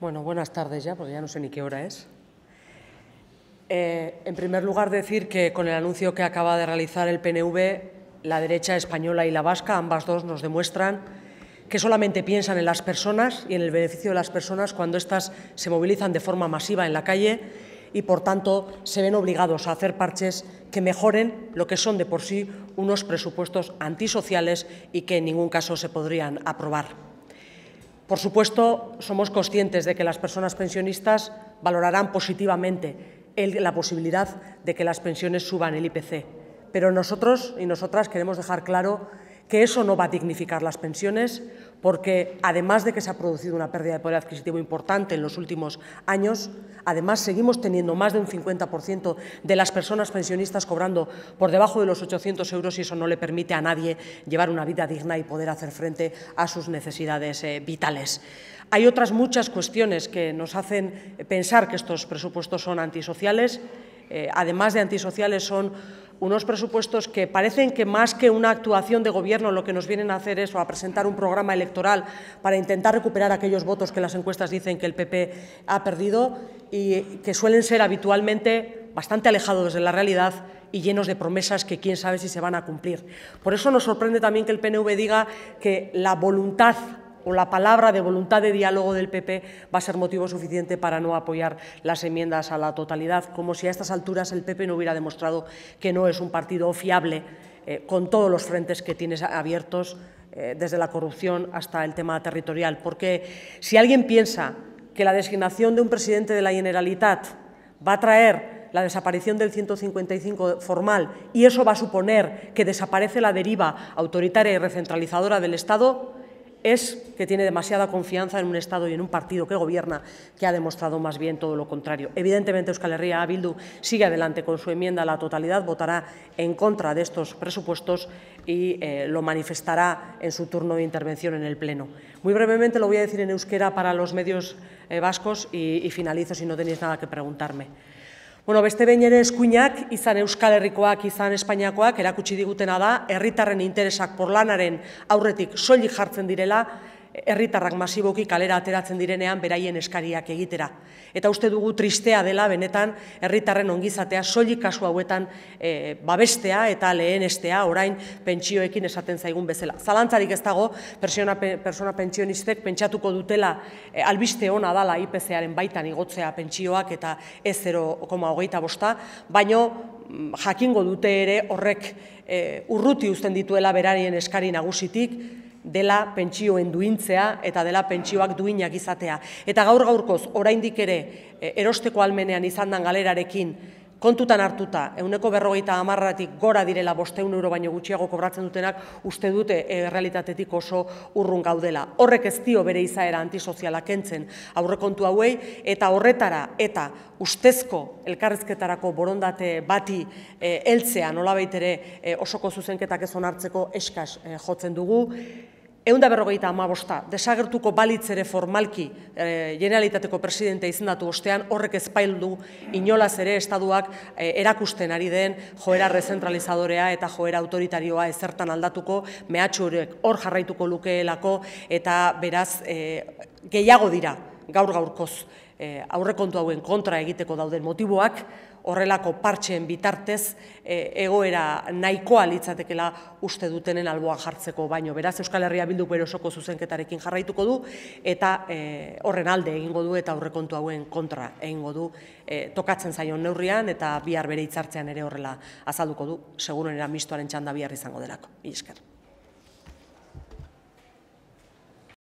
Bueno, buenas tardes ya, porque ya no sé ni qué hora es. Eh, en primer lugar, decir que con el anuncio que acaba de realizar el PNV, la derecha española y la vasca, ambas dos, nos demuestran que solamente piensan en las personas y en el beneficio de las personas cuando éstas se movilizan de forma masiva en la calle y, por tanto, se ven obligados a hacer parches que mejoren lo que son de por sí unos presupuestos antisociales y que en ningún caso se podrían aprobar. Por supuesto, somos conscientes de que las personas pensionistas valorarán positivamente la posibilidad de que las pensiones suban el IPC, pero nosotros y nosotras queremos dejar claro que eso no va a dignificar las pensiones porque además de que se ha producido una pérdida de poder adquisitivo importante en los últimos años, además seguimos teniendo más de un 50% de las personas pensionistas cobrando por debajo de los 800 euros y eso no le permite a nadie llevar una vida digna y poder hacer frente a sus necesidades eh, vitales. Hay otras muchas cuestiones que nos hacen pensar que estos presupuestos son antisociales eh, además de antisociales, son unos presupuestos que parecen que más que una actuación de gobierno lo que nos vienen a hacer es a presentar un programa electoral para intentar recuperar aquellos votos que las encuestas dicen que el PP ha perdido y que suelen ser habitualmente bastante alejados de la realidad y llenos de promesas que quién sabe si se van a cumplir. Por eso nos sorprende también que el PNV diga que la voluntad o la palabra de voluntad de diálogo del PP va a ser motivo suficiente para no apoyar las enmiendas a la totalidad, como si a estas alturas el PP no hubiera demostrado que no es un partido fiable eh, con todos los frentes que tienes abiertos, eh, desde la corrupción hasta el tema territorial. Porque si alguien piensa que la designación de un presidente de la Generalitat va a traer la desaparición del 155 formal y eso va a suponer que desaparece la deriva autoritaria y recentralizadora del Estado, es que tiene demasiada confianza en un Estado y en un partido que gobierna que ha demostrado más bien todo lo contrario. Evidentemente, Euskal Herria Bildu sigue adelante con su enmienda a la totalidad, votará en contra de estos presupuestos y eh, lo manifestará en su turno de intervención en el Pleno. Muy brevemente lo voy a decir en euskera para los medios eh, vascos y finalizo si no tenéis nada que preguntarme. Bueno, beste behin ere eskuinak, izan Euskal Herrikoak, izan Espainiakoak, erakutsi digutena da, herritarren interesak porlanaren aurretik soilik jartzen direla, herritarrak masiboki kalera ateratzen direnean beraien eskariak egitera. Eta uste dugu tristea dela benetan herritarren ongizatea soilik kasu hauetan e, babestea eta lehenestea orain pentsioekin esaten zaigun bezala. Zalantzarik ez dago persona, persona pentsionistek pentsatuko dutela e, albiste ona dala IPCaren baitan igotzea pentsioak eta ez hogeita bosta, baino mm, jakingo dute ere horrek e, urruti uzten dituela beraien eskari nagusitik, dela pentsioen duintzea eta dela pentsioak duinak izatea. Eta gaur gaurkoz, oraindik ere, e, erosteko almenean izan galerarekin, Kontutan hartuta, euneko berrogeita amarratik gora direla bosteun euro baino gutxiago kobratzen dutenak uste dute eh, realitatetik oso urrun gaudela. Horrek ez dio bere izaera antisoziala kentzen aurre hauei, eta horretara, eta ustezko elkarrezketarako borondate bati eh, eltzea, nola baitere eh, osoko zuzenketak ez onartzeko eskaz jotzen dugu, Eunda berrogeita amabosta, desagertuko balitzere formalki e, generalitateko presidente izendatu ostean, horrek ezpailu inolaz ere estaduak eh, erakusten ari den joera rezentralizadorea eta joera autoritarioa ezertan aldatuko, mehatxurek hor jarraituko lukeelako eta beraz eh, gehiago dira gaur gaurkoz. Eh, aurrekontu hauen kontra egiteko dauden motiboak, horrelako partxeen bitartez, eh, egoera nahikoa litzatekela uste dutenen alboan jartzeko baino. Beraz, Euskal Herria Bilduko osoko zuzenketarekin jarraituko du, eta eh, horren alde egingo du eta aurrekontu hauen kontra egingo du tokatzen zaion neurrian, eta bihar bere itzartzean ere horrela azalduko du, seguronera mistoaren txanda bihar izango delako. Iskar.